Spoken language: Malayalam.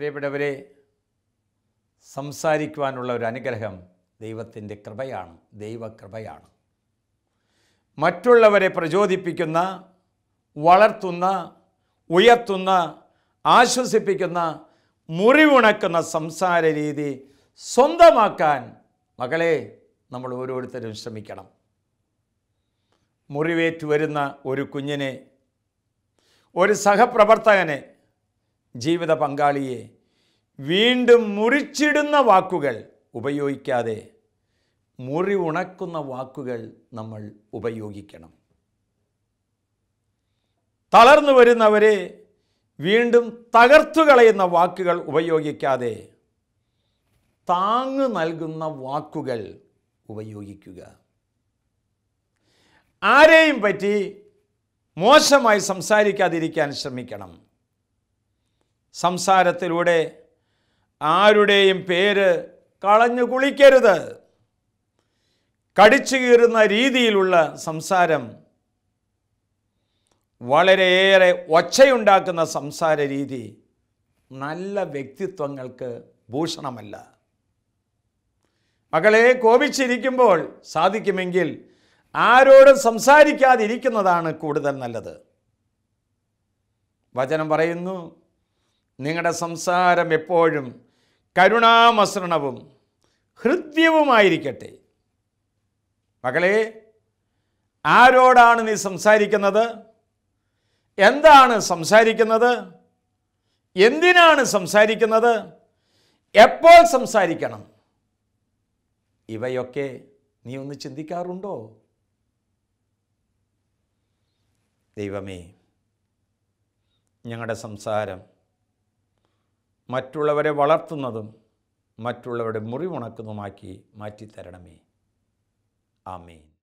പ്രിയപ്പെട്ടവരെ സംസാരിക്കുവാനുള്ള ഒരു അനുഗ്രഹം ദൈവത്തിൻ്റെ കൃപയാണ് ദൈവകൃപയാണ് മറ്റുള്ളവരെ പ്രചോദിപ്പിക്കുന്ന വളർത്തുന്ന ഉയർത്തുന്ന ആശ്വസിപ്പിക്കുന്ന മുറിവുണക്കുന്ന സംസാര രീതി സ്വന്തമാക്കാൻ മകളെ നമ്മൾ ഓരോരുത്തരും ശ്രമിക്കണം മുറിവേറ്റ് വരുന്ന ഒരു കുഞ്ഞിനെ ഒരു സഹപ്രവർത്തകനെ ജീവിത പങ്കാളിയെ വീണ്ടും മുറിച്ചിടുന്ന വാക്കുകൾ ഉപയോഗിക്കാതെ മുറി ഉണക്കുന്ന വാക്കുകൾ നമ്മൾ ഉപയോഗിക്കണം തളർന്നു വരുന്നവരെ വീണ്ടും തകർത്തു കളയുന്ന വാക്കുകൾ ഉപയോഗിക്കാതെ താങ്ങു നൽകുന്ന വാക്കുകൾ ഉപയോഗിക്കുക ആരെയും പറ്റി മോശമായി സംസാരിക്കാതിരിക്കാൻ ശ്രമിക്കണം സംസാരത്തിലൂടെ ആരുടെയും പേര് കളഞ്ഞു കുളിക്കരുത് കടിച്ചു കീറുന്ന രീതിയിലുള്ള സംസാരം വളരെയേറെ ഒച്ചയുണ്ടാക്കുന്ന സംസാര രീതി നല്ല വ്യക്തിത്വങ്ങൾക്ക് ഭൂഷണമല്ല മകളെ കോപിച്ചിരിക്കുമ്പോൾ സാധിക്കുമെങ്കിൽ ആരോടും സംസാരിക്കാതിരിക്കുന്നതാണ് കൂടുതൽ നല്ലത് വചനം പറയുന്നു നിങ്ങളുടെ സംസാരം എപ്പോഴും കരുണാമസൃണവും ഹൃദ്യവുമായിരിക്കട്ടെ മകളെ ആരോടാണ് നീ സംസാരിക്കുന്നത് എന്താണ് സംസാരിക്കുന്നത് എന്തിനാണ് സംസാരിക്കുന്നത് എപ്പോൾ സംസാരിക്കണം ഇവയൊക്കെ നീ ഒന്ന് ചിന്തിക്കാറുണ്ടോ ദൈവമേ ഞങ്ങളുടെ സംസാരം മറ്റുള്ളവരെ വളർത്തുന്നതും മറ്റുള്ളവരുടെ മുറിവുണക്കുന്നതുമാക്കി മാറ്റിത്തരണമേ ആമേൻ